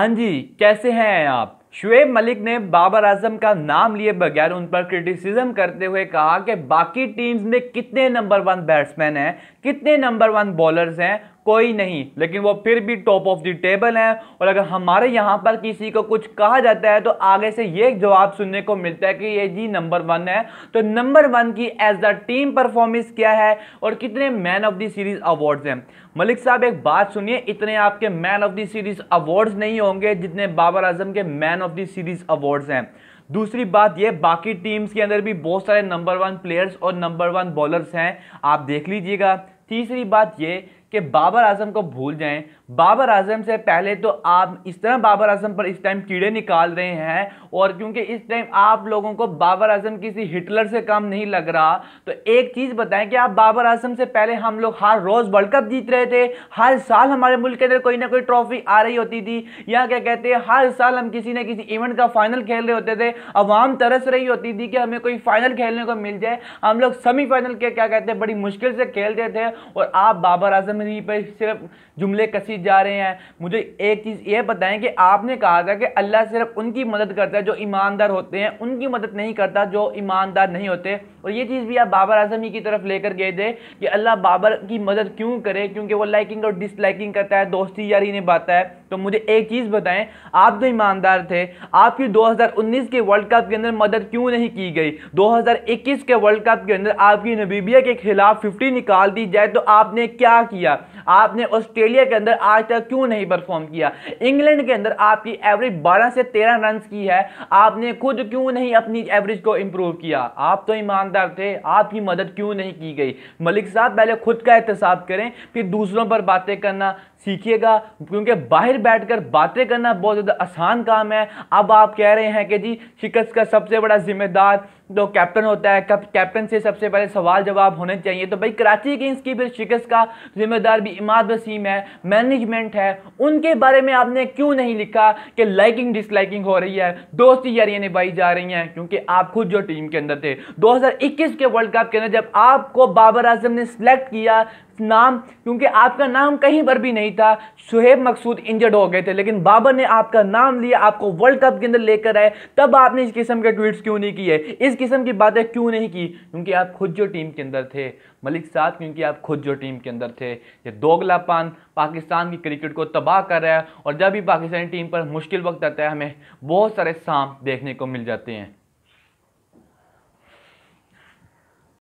हाँ जी कैसे हैं आप शुएब मलिक ने बाबर आजम का नाम लिए बगैर उन पर क्रिटिसिज्म करते हुए कहा कि बाकी टीम्स में कितने नंबर वन बैट्समैन हैं कितने नंबर वन बॉलर्स हैं कोई नहीं लेकिन वो फिर भी टॉप ऑफ द टेबल हैं और अगर हमारे यहाँ पर किसी को कुछ कहा जाता है तो आगे से ये जवाब सुनने को मिलता है कि ये जी नंबर वन है तो नंबर वन की एज द टीम परफॉर्मेंस क्या है और कितने man of the series awards हैं मलिक साहब एक बात सुनिए इतने आपके man of the series awards नहीं होंगे जितने बाबर आजम के man of the series awards हैं दूसरी बात ये बाकी टीम्स के अंदर भी बहुत सारे नंबर वन प्लेयर्स और नंबर वन बॉलर्स हैं आप देख लीजिएगा तीसरी बात ये कि बाबर आजम को भूल जाएं बाबर आजम से पहले तो आप इस तरह बाबर आजम पर इस टाइम कीड़े निकाल रहे हैं और क्योंकि इस टाइम आप लोगों को बाबर आजम किसी हिटलर से कम नहीं लग रहा तो एक चीज़ बताएं कि आप बाबर आजम से पहले हम लोग हर रोज़ वर्ल्ड कप जीत रहे थे हर साल हमारे मुल्क के अंदर कोई ना कोई ट्रॉफी आ रही होती थी या क्या कहते हैं हर साल हम किसी ना किसी इवेंट का फाइनल खेल रहे होते थे अवाम तरस रही होती थी कि हमें कोई फाइनल खेलने को मिल जाए हम लोग सेमीफाइनल के क्या कहते हैं बड़ी मुश्किल से खेलते थे और आप बाबर आजम मेरी पर सिर्फ जुमले कसी जा रहे हैं मुझे एक चीज़ यह बताएं कि आपने कहा था कि अल्लाह सिर्फ उनकी मदद करता है जो ईमानदार होते हैं उनकी मदद नहीं करता जो ईमानदार नहीं होते और ये चीज़ भी आप बाबर आजम की तरफ लेकर गए थे कि अल्लाह बाबर की मदद क्यों करे क्योंकि वो लाइकिंग और डिसलाइकिंग करता है दोस्ती यारी ने बात है तो मुझे एक चीज़ बताएं आप तो ईमानदार थे आपकी 2019 के वर्ल्ड कप के अंदर मदद क्यों नहीं की गई 2021 के वर्ल्ड कप के अंदर आपकी नबीबिया के खिलाफ 50 निकाल दी जाए तो आपने क्या किया किया आपने ऑस्ट्रेलिया के अंदर आज तक क्यों नहीं परफॉर्म किया इंग्लैंड के अंदर आपकी एवरेज बारह से तेरह रन की है आपने खुद क्यों नहीं अपनी एवरेज को इंप्रूव किया आप तो ईमानदार थे आपकी मदद क्यों नहीं की गई मलिक साहब पहले खुद का एहतसाब करें फिर दूसरों पर बातें करना सीखिएगा क्योंकि बाहर बैठकर बातें करना बहुत ज़्यादा आसान काम है अब आप कह रहे हैं कि जी शिकस्त का सबसे बड़ा जिम्मेदार जो कैप्टन होता है कब कैप्टन से सबसे पहले सवाल जवाब होने चाहिए तो भाई कराची किंग्स की फिर शिकस्त का जिम्मेदार भी इमाद वसीम है मैनेजमेंट है उनके बारे में आपने क्यों नहीं लिखा कि लाइकिंग डिसलाइकिंग हो रही है दोस्ती यारियाँ निभाई जा रही हैं क्योंकि आप खुद जो टीम के अंदर थे दो के वर्ल्ड कप के अंदर जब आपको बाबर आजम ने सिलेक्ट किया नाम क्योंकि आपका नाम कहीं पर भी नहीं था शुहेब मकसूद इंजर्ड हो गए थे लेकिन बाबर ने आपका नाम लिया आपको वर्ल्ड कप के अंदर लेकर आए तब आपने इस किस्म के ट्वीट्स क्यों नहीं किए इस किस्म की बातें क्यों नहीं की क्योंकि आप खुद जो टीम के अंदर थे मलिक साहब क्योंकि आप खुद जो टीम के अंदर थे ये दोगलापान पाकिस्तान की क्रिकेट को तबाह कर रहा है और जब भी पाकिस्तानी टीम पर मुश्किल वक्त आता है हमें बहुत सारे सांप देखने को मिल जाते हैं